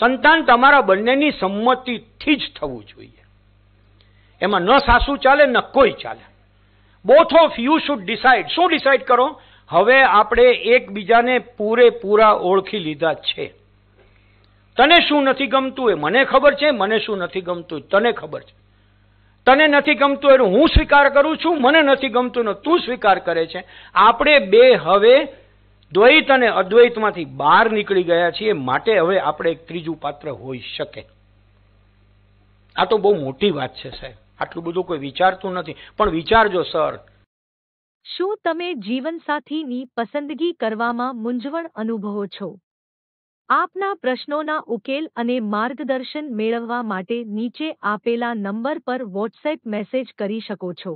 સંતાન તમારા બંનેની સંમતિથી જ થવું જોઈએ એમાં ન સાસુ ચાલે ન કોઈ ચાલે both of you should decide શું ડિસાઇડ કરો હવે આપણે એકબીજાને પૂરેપૂરા ઓળખી લીધા છે તને શું નથી ગમતું એ મને ખબર છે મને શું નથી ગમતું તને ખબર છે તને નથી ગમતું એનું હું સ્વીકાર કરું છું મને નથી ગમતું નો તું સ્વીકાર કરે છે આપણે બે હવે દ્વૈત અને અદ્વૈતમાંથી બહાર નીકળી ગયા છીએ માટે હવે આપણે એક ત્રીજું પાત્ર હોઈ શકે આ તો બહુ મોટી વાત છે સાહેબ આટલું બધું કોઈ વિચારતું નથી પણ વિચારજો સર શું તમે જીવનસાથીની પસંદગી કરવામાં મૂંઝવણ અનુભવો છો આપના પ્રશ્નોના ઉકેલ અને માર્ગદર્શન મેળવવા માટે નીચે આપેલા નંબર પર વોટ્સએપ મેસેજ કરી શકો છો